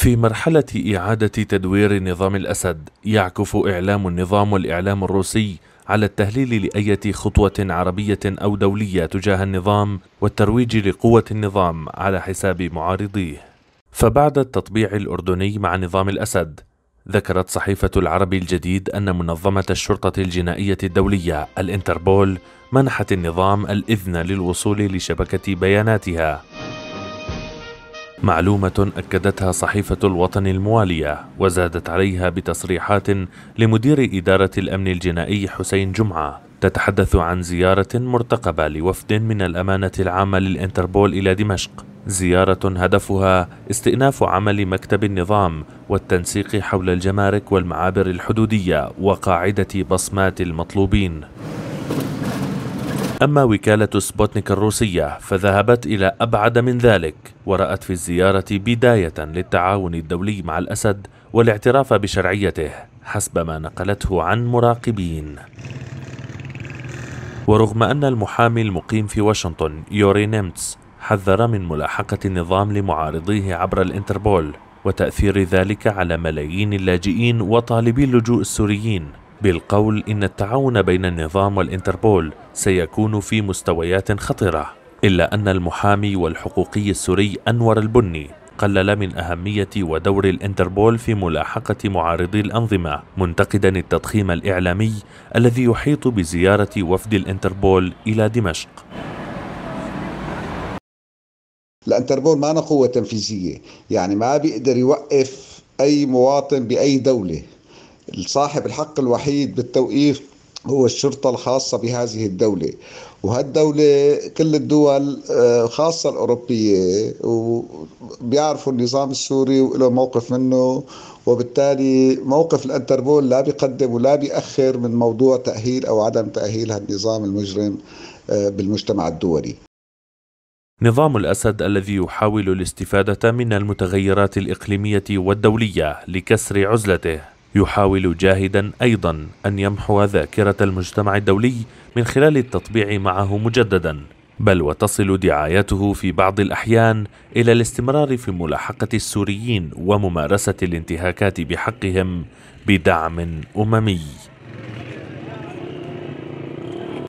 في مرحلة إعادة تدوير نظام الأسد يعكف إعلام النظام والإعلام الروسي على التهليل لأية خطوة عربية أو دولية تجاه النظام والترويج لقوة النظام على حساب معارضيه فبعد التطبيع الأردني مع نظام الأسد ذكرت صحيفة العربي الجديد أن منظمة الشرطة الجنائية الدولية الإنتربول منحت النظام الإذن للوصول لشبكة بياناتها معلومة أكدتها صحيفة الوطن الموالية وزادت عليها بتصريحات لمدير إدارة الأمن الجنائي حسين جمعة تتحدث عن زيارة مرتقبة لوفد من الأمانة العامة للإنتربول إلى دمشق زيارة هدفها استئناف عمل مكتب النظام والتنسيق حول الجمارك والمعابر الحدودية وقاعدة بصمات المطلوبين أما وكالة سبوتنيك الروسية فذهبت إلى أبعد من ذلك ورأت في الزيارة بداية للتعاون الدولي مع الأسد والاعتراف بشرعيته حسب ما نقلته عن مراقبين ورغم أن المحامي المقيم في واشنطن يوري نيمتس حذر من ملاحقة النظام لمعارضيه عبر الانتربول وتأثير ذلك على ملايين اللاجئين وطالبي اللجوء السوريين بالقول إن التعاون بين النظام والإنتربول سيكون في مستويات خطرة إلا أن المحامي والحقوقي السوري أنور البني قلل من أهمية ودور الإنتربول في ملاحقة معارضي الأنظمة منتقدا التضخيم الإعلامي الذي يحيط بزيارة وفد الإنتربول إلى دمشق الانتربول ما قوة تنفيذية يعني ما بيقدر يوقف أي مواطن بأي دولة صاحب الحق الوحيد بالتوقيف هو الشرطة الخاصة بهذه الدولة وهالدولة كل الدول آه، خاصة الأوروبية وبيعرفوا النظام السوري وله موقف منه وبالتالي موقف الانتربول لا بيقدم ولا بيأخر من موضوع تأهيل أو عدم تأهيل هالنظام المجرم آه، بالمجتمع الدولي نظام الاسد الذي يحاول الاستفاده من المتغيرات الاقليميه والدوليه لكسر عزلته يحاول جاهدا أيضا أن يمحو ذاكرة المجتمع الدولي من خلال التطبيع معه مجددا بل وتصل دعايته في بعض الأحيان إلى الاستمرار في ملاحقة السوريين وممارسة الانتهاكات بحقهم بدعم أممي